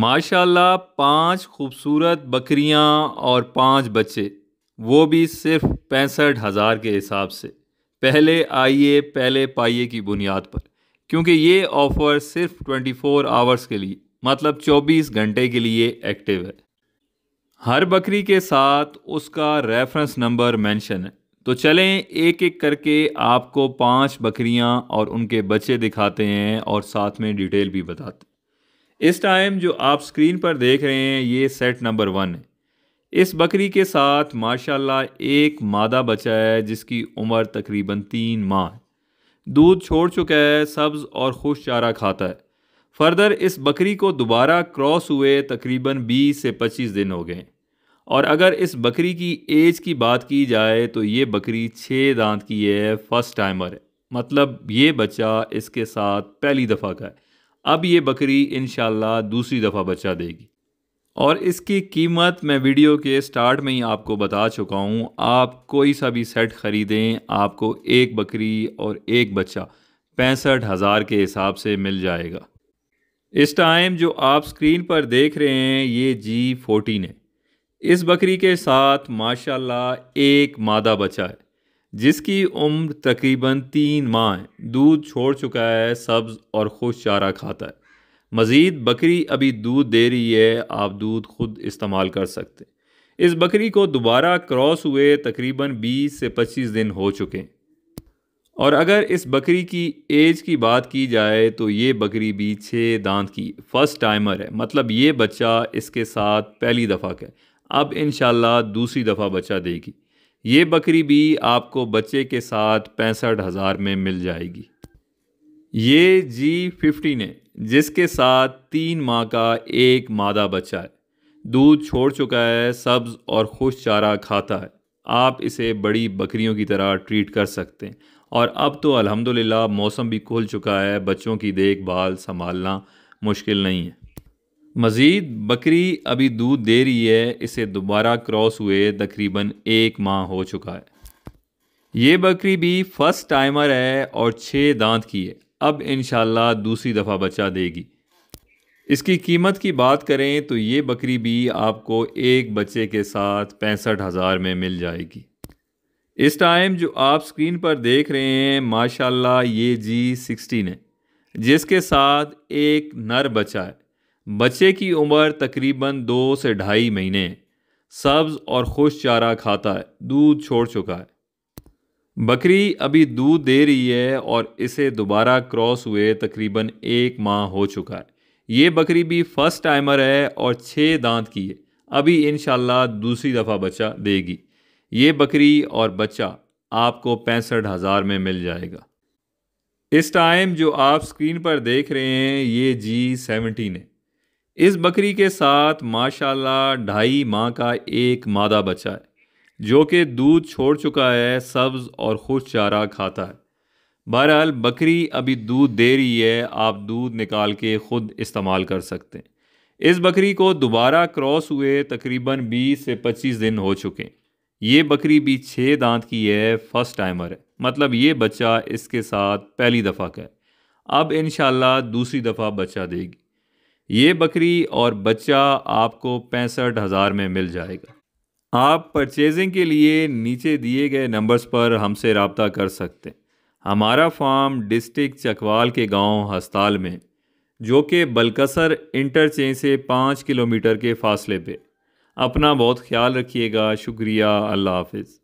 माशाल्लाह पांच खूबसूरत बकरियां और पांच बच्चे वो भी सिर्फ पैंसठ हज़ार के हिसाब से पहले आइए पहले पाइए की बुनियाद पर क्योंकि ये ऑफ़र सिर्फ 24 आवर्स के लिए मतलब 24 घंटे के लिए एक्टिव है हर बकरी के साथ उसका रेफरेंस नंबर मेंशन है तो चलें एक एक करके आपको पांच बकरियां और उनके बच्चे दिखाते हैं और साथ में डिटेल भी बताते हैं इस टाइम जो आप स्क्रीन पर देख रहे हैं ये सेट नंबर वन है इस बकरी के साथ माशाल्लाह एक मादा बचा है जिसकी उम्र तकरीबन तीन माह है दूध छोड़ चुका है सब्ज़ और खुश चारा खाता है फर्दर इस बकरी को दोबारा क्रॉस हुए तकरीबन 20 से 25 दिन हो गए और अगर इस बकरी की एज की बात की जाए तो ये बकरी छः दांत की है फर्स्ट टाइमर है मतलब ये बच्चा इसके साथ पहली दफ़ा का है अब ये बकरी इन दूसरी दफ़ा बच्चा देगी और इसकी कीमत मैं वीडियो के स्टार्ट में ही आपको बता चुका हूँ आप कोई सा भी सेट ख़रीदें आपको एक बकरी और एक बच्चा पैंसठ हज़ार के हिसाब से मिल जाएगा इस टाइम जो आप स्क्रीन पर देख रहे हैं ये जी फोर्टीन है इस बकरी के साथ माशाल्लाह एक मादा बच्चा है जिसकी उम्र तकरीबन तीन माह दूध छोड़ चुका है सब्ज़ और खुश चारा खाता है मज़ीद बकरी अभी दूध दे रही है आप दूध खुद इस्तेमाल कर सकते इस बकरी को दोबारा क्रॉस हुए तकरीबन 20 से 25 दिन हो चुके हैं और अगर इस बकरी की एज की बात की जाए तो ये बकरी भी छः दांत की फ़र्स्ट टाइमर है मतलब ये बच्चा इसके साथ पहली दफ़ा का है अब इन दूसरी दफ़ा बच्चा देगी ये बकरी भी आपको बच्चे के साथ पैंसठ हज़ार में मिल जाएगी ये जी फिफ्टीन है जिसके साथ तीन माह का एक मादा बच्चा है दूध छोड़ चुका है सब्ज़ और खुश चारा खाता है आप इसे बड़ी बकरियों की तरह ट्रीट कर सकते हैं और अब तो अल्हम्दुलिल्लाह मौसम भी खुल चुका है बच्चों की देखभाल संभालना मुश्किल नहीं है मज़ीद बकरी अभी दूध दे रही है इसे दोबारा क्रॉस हुए तकरीबन एक माह हो चुका है ये बकरी भी फर्स्ट टाइमर है और छः दांत की है अब इन दूसरी दफ़ा बच्चा देगी इसकी कीमत की बात करें तो ये बकरी भी आपको एक बच्चे के साथ पैंसठ हज़ार में मिल जाएगी इस टाइम जो आप स्क्रीन पर देख रहे हैं माशाल्लाह ये जी सिक्सटीन है जिसके साथ एक नर बच्चा है बच्चे की उम्र तकरीबन दो से ढाई महीने सब्ज़ और खुश चारा खाता है दूध छोड़ चुका है बकरी अभी दूध दे रही है और इसे दोबारा क्रॉस हुए तकरीबन एक माह हो चुका है ये बकरी भी फर्स्ट टाइमर है और छः दांत की है अभी इन दूसरी दफ़ा बच्चा देगी ये बकरी और बच्चा आपको पैंसठ हज़ार में मिल जाएगा इस टाइम जो आप स्क्रीन पर देख रहे हैं ये जी सेवनटीन है इस बकरी के साथ माशाल्लाह ढाई माह का एक मादा बच्चा है जो कि दूध छोड़ चुका है सब्ज़ और खुश चारा खाता है बहरहाल बकरी अभी दूध दे रही है आप दूध निकाल के ख़ुद इस्तेमाल कर सकते हैं इस बकरी को दोबारा क्रॉस हुए तकरीबन 20 से 25 दिन हो चुके हैं ये बकरी भी छः दांत की है फर्स्ट टाइमर है मतलब ये बच्चा इसके साथ पहली दफ़ा का है अब इन दूसरी दफ़ा बच्चा देगी ये बकरी और बच्चा आपको पैंसठ हज़ार में मिल जाएगा आप परचेजिंग के लिए नीचे दिए गए नंबर्स पर हमसे रबता कर सकते हैं हमारा फार्म डिस्ट्रिक्ट चकवाल के गांव हस्ताल में जो कि बलकसर इंटरचेंज से पाँच किलोमीटर के फासले पे अपना बहुत ख्याल रखिएगा शुक्रिया अल्लाह हाफिज़